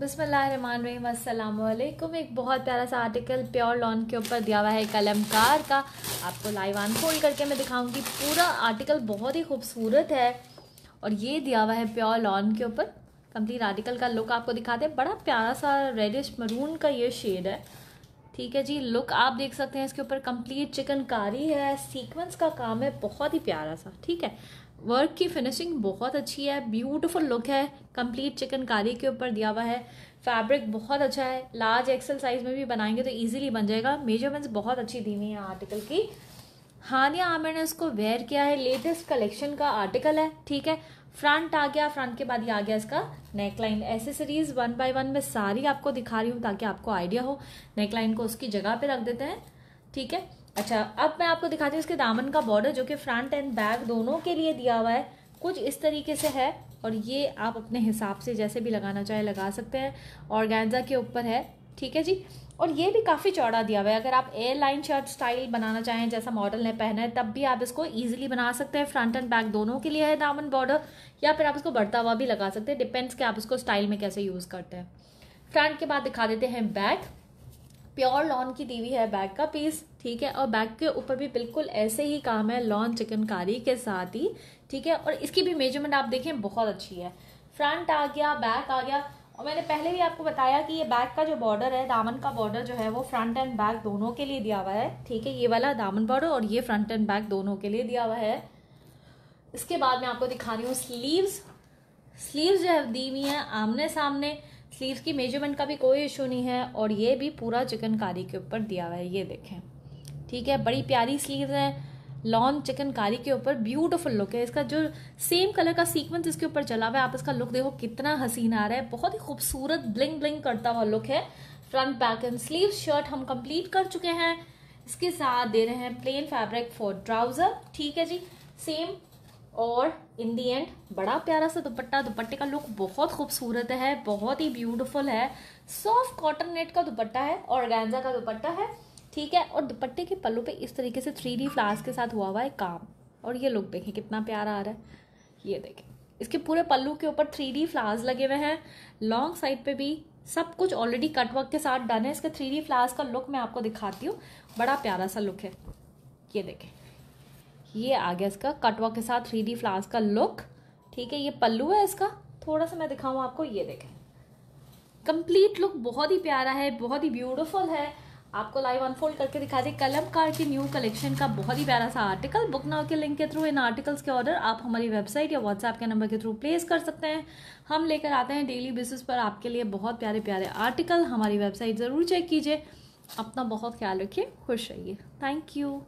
बसमीम अल्लाम एक बहुत प्यारा सा आर्टिकल प्योर लॉन के ऊपर दिया हुआ है कलमकार का आपको लाइव फोल्ड करके मैं दिखाऊंगी पूरा आर्टिकल बहुत ही खूबसूरत है और ये दिया हुआ है प्योर लॉन के ऊपर कंप्लीट आर्टिकल का लुक आपको दिखाते हैं बड़ा प्यारा सा रेडिश मरून का ये शेड है ठीक है जी लुक आप देख सकते हैं इसके ऊपर कंप्लीट चिकनकारी है सीक्वेंस का काम है बहुत ही प्यारा सा ठीक है वर्क की फिनिशिंग बहुत अच्छी है ब्यूटीफुल लुक है कंप्लीट चिकनकारी के ऊपर दिया हुआ है फैब्रिक बहुत अच्छा है लार्ज एक्सल साइज में भी बनाएंगे तो इजीली बन जाएगा मेजरमेंट्स बहुत अच्छी दी हुई है आर्टिकल की हानिया आमिर ने उसको वेयर किया है लेटेस्ट कलेक्शन का आर्टिकल है ठीक है फ्रंट आ गया फ्रंट के बाद ये आ गया इसका neckline accessories one by one मैं सारी आपको दिखा रही हूँ ताकि आपको आइडिया हो नेकलाइन को उसकी जगह पे रख देते हैं ठीक है अच्छा अब मैं आपको दिखाती हूँ इसके दामन का बॉर्डर जो कि फ्रंट एंड बैक दोनों के लिए दिया हुआ है कुछ इस तरीके से है और ये आप अपने हिसाब से जैसे भी लगाना चाहे लगा सकते हैं और के ऊपर है ठीक है जी और ये भी काफ़ी चौड़ा दिया हुआ है अगर आप एयरलाइन शर्ट स्टाइल बनाना चाहें जैसा मॉडल ने पहना है तब भी आप इसको ईजिली बना सकते हैं फ्रंट एंड बैक दोनों के लिए है दामन बॉर्डर या फिर आप इसको बढ़ता हुआ भी लगा सकते हैं डिपेंड्स कि आप इसको स्टाइल में कैसे यूज़ करते हैं फ्रंट के बाद दिखा देते हैं बैक प्योर लॉन की दीवी है बैक का पीस ठीक है और बैक के ऊपर भी बिल्कुल ऐसे ही काम है लॉन चिकनकारी के साथ ही ठीक है और इसकी भी मेजरमेंट आप देखें बहुत अच्छी है फ्रंट आ गया बैक आ गया और मैंने पहले भी आपको बताया कि ये बैक का जो बॉर्डर है दामन का बॉर्डर जो है वो फ्रंट एंड बैक दोनों के लिए दिया हुआ है ठीक है ये वाला दामन बॉर्डर और ये फ्रंट एंड बैक दोनों के लिए दिया हुआ है इसके बाद मैं आपको दिखा रही हूँ स्लीव्स स्लीव्स जो है दी हुई हैं आमने सामने स्लीव्स की मेजरमेंट का भी कोई इशू नहीं है और ये भी पूरा चिकनकारी के ऊपर दिया हुआ है ये देखें ठीक है बड़ी प्यारी स्लीव्स हैं लॉन चिकनकारी के ऊपर ब्यूटीफुल लुक है इसका जो सेम कलर का सीक्वेंस इसके ऊपर चला हुआ है आप इसका लुक देखो कितना हसीन आ रहा है बहुत ही खूबसूरत ब्लिंग ब्लिंग करता हुआ लुक है front back and sleeve shirt हम कंप्लीट कर चुके हैं इसके साथ दे रहे हैं प्लेन फैब्रिक फॉर ट्राउजर ठीक है जी सेम और इन दी एंड बड़ा प्यारा सा दुपट्टा दुपट्टे का लुक बहुत खूबसूरत है बहुत ही ब्यूटीफुल है सॉफ्ट कॉटन नेट का दुपट्टा है और गैंजा का दुपट्टा है ठीक है और दुपट्टे के पल्लू पे इस तरीके से थ्री डी फ्लावर्स के साथ हुआ हुआ है काम और ये लुक देखें कितना प्यारा आ रहा है ये देखें इसके पूरे पल्लू के ऊपर थ्री डी फ्लावर्स लगे हुए हैं लॉन्ग साइड पे भी सब कुछ ऑलरेडी कटवर्क के साथ डन है इसके थ्री डी फ्लावर्स का लुक मैं आपको दिखाती हूँ बड़ा प्यारा सा लुक है ये देखें ये आ गया इसका कटवर्क के साथ थ्री डी फ्लावर्स का लुक ठीक है ये पल्लू है इसका थोड़ा सा मैं दिखाऊँ आपको ये देखें कंप्लीट लुक बहुत ही प्यारा है बहुत ही ब्यूटिफुल है आपको लाइव अनफोल्ड करके दिखा दी कार की न्यू कलेक्शन का बहुत ही प्यारा सा आर्टिकल बुक नाउ के लिंक के थ्रू इन आर्टिकल्स के ऑर्डर आप हमारी वेबसाइट या व्हाट्सएप के नंबर के थ्रू प्लेस कर सकते हैं हम लेकर आते हैं डेली बेसिस पर आपके लिए बहुत प्यारे प्यारे आर्टिकल हमारी वेबसाइट ज़रूर चेक कीजिए अपना बहुत ख्याल रखिए खुश रहिए थैंक यू